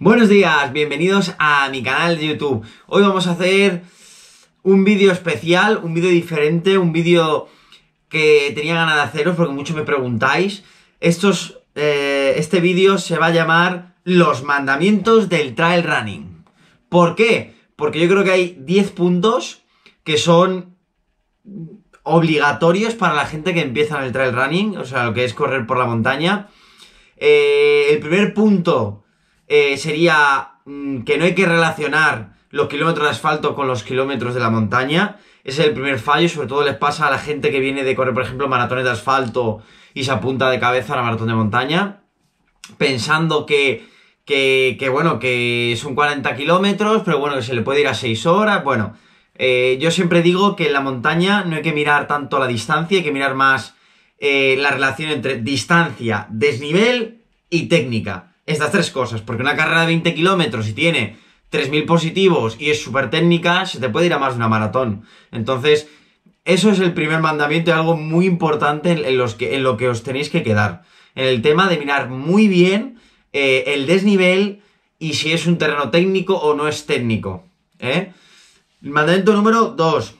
Buenos días, bienvenidos a mi canal de YouTube. Hoy vamos a hacer un vídeo especial, un vídeo diferente, un vídeo que tenía ganas de haceros porque muchos me preguntáis. Eh, este vídeo se va a llamar Los mandamientos del trail running. ¿Por qué? Porque yo creo que hay 10 puntos que son obligatorios para la gente que empieza en el trail running, o sea, lo que es correr por la montaña. Eh, el primer punto eh, sería mm, que no hay que relacionar los kilómetros de asfalto con los kilómetros de la montaña. Ese es el primer fallo y sobre todo les pasa a la gente que viene de correr, por ejemplo, maratones de asfalto y se apunta de cabeza a la maratón de montaña, pensando que, bueno, que son 40 kilómetros, pero bueno, que se le puede ir a 6 horas, bueno. Eh, yo siempre digo que en la montaña no hay que mirar tanto la distancia, hay que mirar más eh, la relación entre distancia, desnivel y técnica estas tres cosas. Porque una carrera de 20 kilómetros, y tiene 3.000 positivos y es súper técnica, se te puede ir a más de una maratón. Entonces, eso es el primer mandamiento y algo muy importante en, los que, en lo que os tenéis que quedar. En el tema de mirar muy bien eh, el desnivel y si es un terreno técnico o no es técnico. El ¿eh? mandamiento número 2.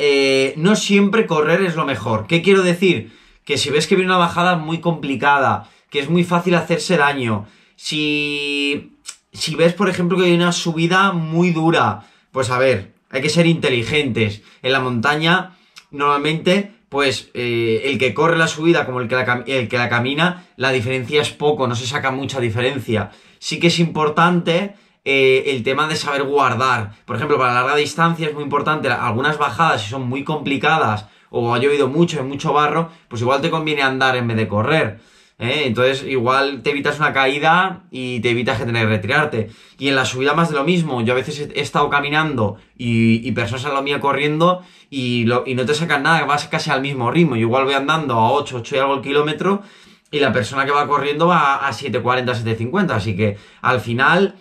Eh, no siempre correr es lo mejor. ¿Qué quiero decir? Que si ves que viene una bajada muy complicada, que es muy fácil hacerse daño. Si, si ves, por ejemplo, que hay una subida muy dura, pues a ver, hay que ser inteligentes. En la montaña, normalmente, pues eh, el que corre la subida como el que la, el que la camina, la diferencia es poco, no se saca mucha diferencia. Sí que es importante eh, el tema de saber guardar. Por ejemplo, para larga distancia es muy importante, algunas bajadas, si son muy complicadas o ha llovido mucho, hay mucho barro, pues igual te conviene andar en vez de correr. ¿eh? Entonces igual te evitas una caída y te evitas que tener que retirarte. Y en la subida más de lo mismo. Yo a veces he, estado caminando y, personas a lo mía corriendo y, lo, y no te sacan nada, vas casi al mismo ritmo. Yo igual voy andando a 8, 8 y algo el kilómetro y la persona que va corriendo va a 7.40, 7.50. Así que al final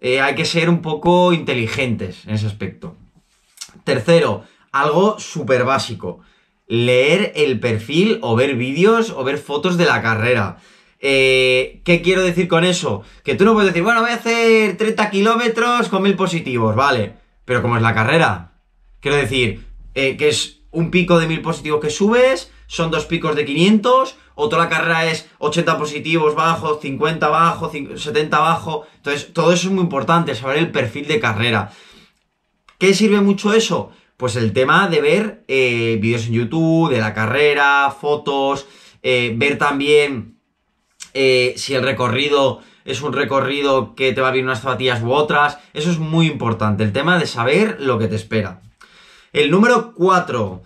eh, hay que ser un poco inteligentes en ese aspecto. Tercero, algo súper básico leer el perfil o ver vídeos o ver fotos de la carrera. Eh, ¿Qué quiero decir con eso? Que tú no puedes decir, bueno, voy a hacer 30 kilómetros con 1000 positivos, vale. Pero como es la carrera, quiero decir eh, que es un pico de 1000 positivos que subes, son dos picos de 500, o toda la carrera es 80 positivos bajo, 50 bajo, 70 bajo. Entonces, todo eso es muy importante, saber el perfil de carrera. ¿Qué sirve mucho eso? pues el tema de ver eh, vídeos en YouTube, de la carrera, fotos, eh, ver también eh, si el recorrido es un recorrido que te va a venir unas zapatillas u otras. Eso es muy importante, el tema de saber lo que te espera. El número 4,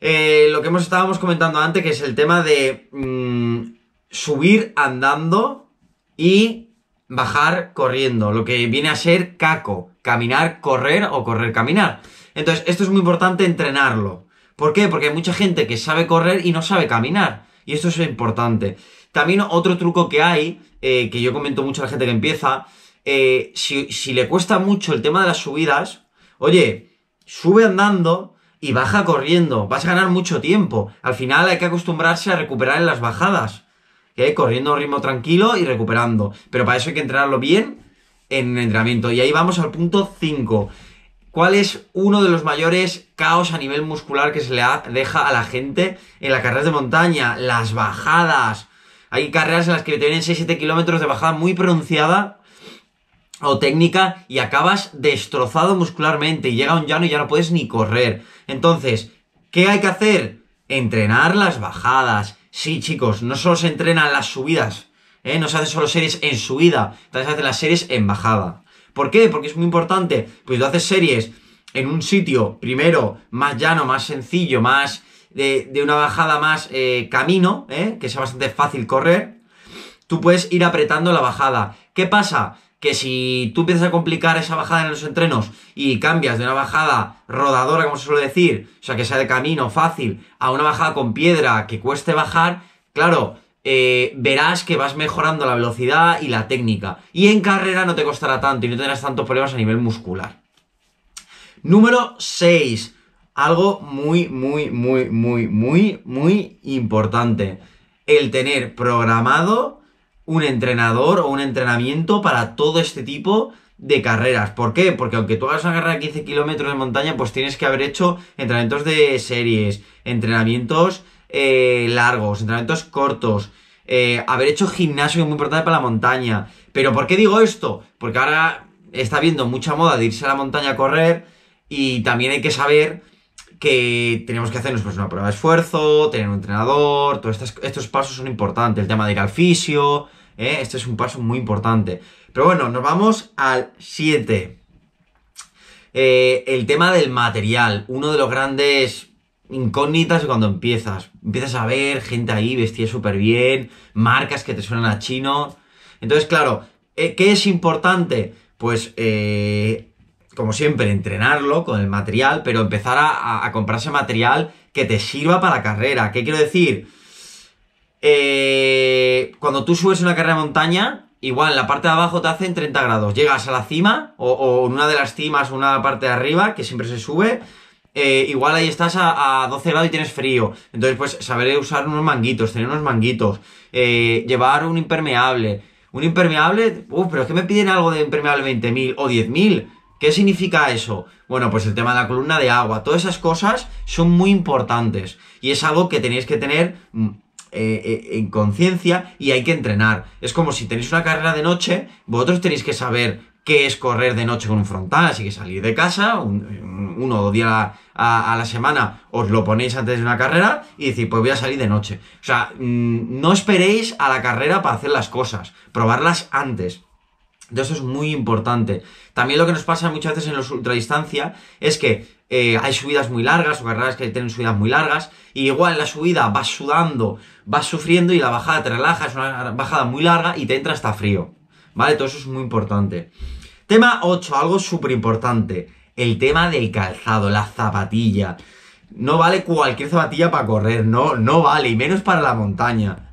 lo que hemos estábamos comentando antes, que es el tema de mm, subir andando y bajar corriendo, lo que viene a ser caco, caminar, correr o correr, caminar. Entonces, esto es muy importante entrenarlo. ¿Por qué? Porque hay mucha gente que sabe correr y no sabe caminar. Y esto es importante. También otro truco que hay, eh, que yo comento mucho a la gente que empieza, eh, si, le cuesta mucho el tema de las subidas, oye, sube andando y baja corriendo. Vas a ganar mucho tiempo. Al final hay que acostumbrarse a recuperar en las bajadas. hay ¿eh? Corriendo a un ritmo tranquilo y recuperando. Pero para eso hay que entrenarlo bien en el entrenamiento. Y ahí vamos al punto 5. ¿Cuál es uno de los mayores caos a nivel muscular que se le deja a la gente en las carreras de montaña? Las bajadas. Hay carreras en las que te vienen 6-7 kilómetros de bajada muy pronunciada o técnica y acabas destrozado muscularmente y llega un llano y ya no puedes ni correr. Entonces, ¿qué hay que hacer? Entrenar las bajadas. Sí, chicos, no solo se entrenan las subidas, ¿eh? no se hacen solo series en subida, también se hacen las series en bajada. ¿Por qué? Porque es muy importante. Pues tú haces series en un sitio, primero, más llano, más sencillo, más de, una bajada más eh, camino, ¿eh? que sea bastante fácil correr, tú puedes ir apretando la bajada. ¿Qué pasa? Que si tú empiezas a complicar esa bajada en los entrenos y cambias de una bajada rodadora, como se suele decir, o sea, que sea de camino fácil, a una bajada con piedra que cueste bajar, claro, eh, verás que vas mejorando la velocidad y la técnica. Y en carrera no te costará tanto y no tendrás tantos problemas a nivel muscular. Número 6. Algo muy, muy, muy, muy, muy, muy importante. El tener programado un entrenador o un entrenamiento para todo este tipo de carreras. ¿Por qué? Porque aunque tú hagas una carrera de 15 kilómetros de montaña, pues tienes que haber hecho entrenamientos de series, entrenamientos eh, largos, entrenamientos cortos, eh, haber hecho gimnasio es muy importante para la montaña. Pero ¿por qué digo esto? Porque ahora está viendo mucha moda de irse a la montaña a correr y también hay que saber que tenemos que hacernos pues, una prueba de esfuerzo, tener un entrenador, todos estos, pasos son importantes, el tema de ir eh, este es un paso muy importante. Pero bueno, nos vamos al 7. el tema del material, uno de los grandes incógnitas cuando empiezas. Empiezas a ver gente ahí vestida súper bien, marcas que te suenan a chino. Entonces, claro, eh, ¿qué es importante? Pues, eh, como siempre, entrenarlo con el material, pero empezar a, comprarse material que te sirva para la carrera. ¿Qué quiero decir? Eh, cuando tú subes una carrera de montaña, igual en la parte de abajo te hacen 30 grados. Llegas a la cima o, en una de las cimas una parte de arriba, que siempre se sube, eh, igual ahí estás a, 12 grados y tienes frío. Entonces, pues saber usar unos manguitos, tener unos manguitos, eh, llevar un impermeable. Un impermeable, uff, pero es que me piden algo de impermeable 20.000 o 10.000. ¿Qué significa eso? Bueno, pues el tema de la columna de agua, todas esas cosas son muy importantes y es algo que tenéis que tener mm, eh, en conciencia y hay que entrenar. Es como si tenéis una carrera de noche, vosotros tenéis que saber que es correr de noche con un frontal, así que salir de casa, uno o dos días a, la semana os lo ponéis antes de una carrera y decís, pues voy a salir de noche. O sea, mm, no esperéis a la carrera para hacer las cosas, probarlas antes. Entonces eso es muy importante. También lo que nos pasa muchas veces en los ultradistancia es que eh, hay subidas muy largas o carreras que tienen subidas muy largas y igual en la subida vas sudando, vas sufriendo y la bajada te relaja, es una bajada muy larga y te entra hasta frío. ¿Vale? Todo eso es muy importante. Tema 8, algo súper importante. El tema del calzado, la zapatilla. No vale cualquier zapatilla para correr, no, no vale, y menos para la montaña.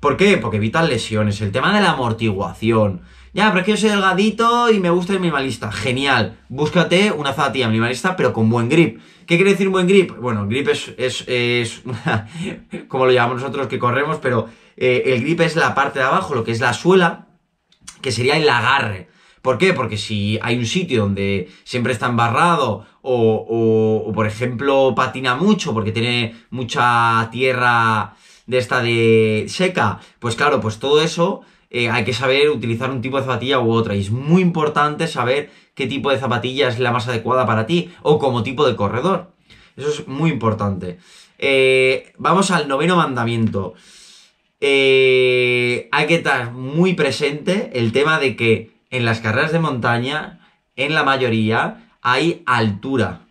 ¿Por qué? Porque evita lesiones. El tema de la amortiguación. Ya, pero es que yo soy delgadito y me gusta el minimalista. Genial. Búscate una zapatilla minimalista, pero con buen grip. ¿Qué quiere decir buen grip? Bueno, grip es, es, es como lo llamamos nosotros que corremos, pero eh, el grip es la parte de abajo, lo que es la suela, que sería el agarre. ¿Por qué? Porque si hay un sitio donde siempre está embarrado o, o, o por ejemplo, patina mucho porque tiene mucha tierra de esta de seca, pues claro, pues todo eso eh, hay que saber utilizar un tipo de zapatilla u otra. Y es muy importante saber qué tipo de zapatilla es la más adecuada para ti o como tipo de corredor. Eso es muy importante. Eh, vamos al noveno mandamiento. Eh, hay que estar muy presente el tema de que en las carreras de montaña, en la mayoría, hay altura.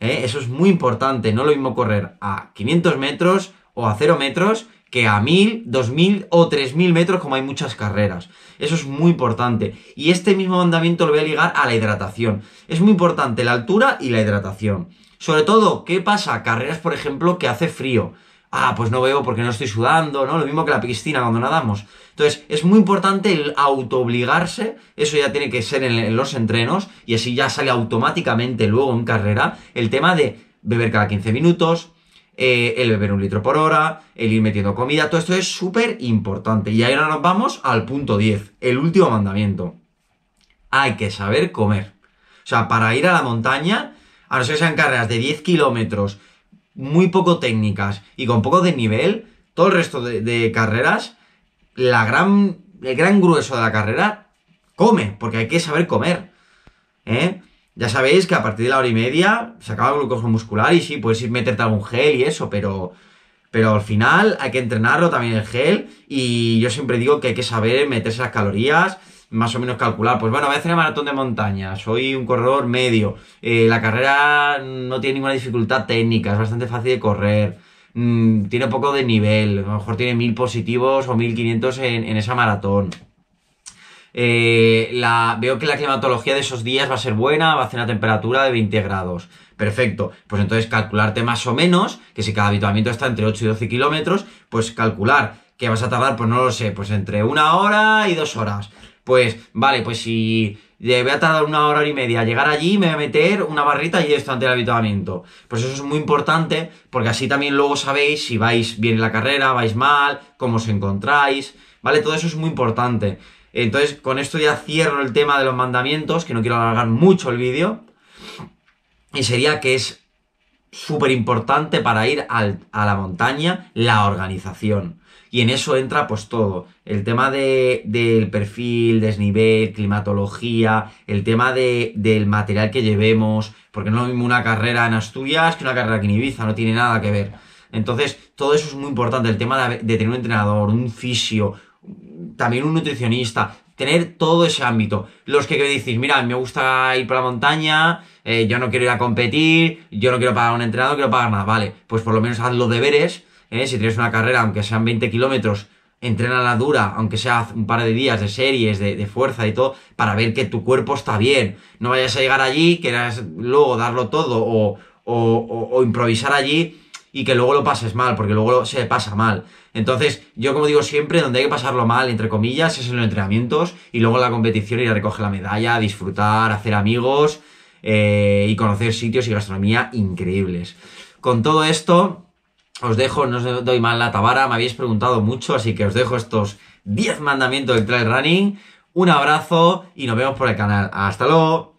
Eh, eso es muy importante, no lo mismo correr a 500 metros o a 0 metros que a 1000, 2000 o 3000 metros como hay muchas carreras. Eso es muy importante. Y este mismo mandamiento lo voy a ligar a la hidratación. Es muy importante la altura y la hidratación. Sobre todo, ¿qué pasa? Carreras, por ejemplo, que hace frío ah, pues no veo porque no estoy sudando, ¿no? Lo mismo que la piscina cuando nadamos. Entonces, es muy importante el autoobligarse, eso ya tiene que ser en, los entrenos, y así ya sale automáticamente luego en carrera el tema de beber cada 15 minutos, eh, el beber un litro por hora, el ir metiendo comida, todo esto es súper importante. Y ahora nos vamos al punto 10, el último mandamiento. Hay que saber comer. O sea, para ir a la montaña, a no ser que sean carreras de 10 kilómetros, muy poco técnicas y con poco de nivel, todo el resto de, carreras, la gran, el gran grueso de la carrera come, porque hay que saber comer. ¿eh? Ya sabéis que a partir de la hora y media se acaba el glucógeno muscular y sí, puedes ir meterte algún gel y eso, pero pero al final hay que entrenarlo también el gel y yo siempre digo que hay que saber meterse las calorías, más o menos calcular. Pues bueno, voy a hacer el maratón de montaña, soy un corredor medio, eh, la carrera no tiene ninguna dificultad técnica, es bastante fácil de correr, mm, tiene poco de nivel, a lo mejor tiene mil positivos o 1500 quinientos en esa maratón. Eh, la, veo que la climatología de esos días va a ser buena, va a hacer una temperatura de 20 grados. Perfecto. Pues entonces calcularte más o menos, que si cada habituamiento está entre 8 y 12 kilómetros, pues calcular que vas a tardar, pues no lo sé, pues entre una hora y dos horas. Pues vale, pues si eh, voy a tardar una hora y media llegar allí, me voy a meter una barrita y esto ante el habituamiento. Pues eso es muy importante, porque así también luego sabéis si vais bien en la carrera, vais mal, cómo os encontráis, ¿vale? Todo eso es muy importante. Entonces, con esto ya cierro el tema de los mandamientos, que no quiero alargar mucho el vídeo. Y sería que es súper importante para ir a la montaña la organización. Y en eso entra pues todo. El tema del perfil, desnivel, climatología, el tema del material que llevemos, porque no es lo mismo una carrera en Asturias que una carrera aquí en Ibiza, no tiene nada que ver. Entonces, todo eso es muy importante. El tema de tener un entrenador, un fisio, también un nutricionista, tener todo ese ámbito. Los que decís, mira, me gusta ir por la montaña, eh, yo no quiero ir a competir, yo no quiero pagar un entrenador, quiero pagar nada, vale, pues por lo menos haz los deberes, eh, si tienes una carrera, aunque sean 20 kilómetros, entrena la dura, aunque sea un par de días de series, de, fuerza y todo, para ver que tu cuerpo está bien. No vayas a llegar allí, quieras luego darlo todo o, o, improvisar allí y que luego lo pases mal, porque luego se pasa mal. Entonces, yo como digo siempre, donde hay que pasarlo mal, entre comillas, es en los entrenamientos y luego en la competición ir a recoger la medalla, disfrutar, hacer amigos eh, y conocer sitios y gastronomía increíbles. Con todo esto, os dejo, no os doy mal la tabara, me habéis preguntado mucho, así que os dejo estos 10 mandamientos del trail running. Un abrazo y nos vemos por el canal. Hasta luego.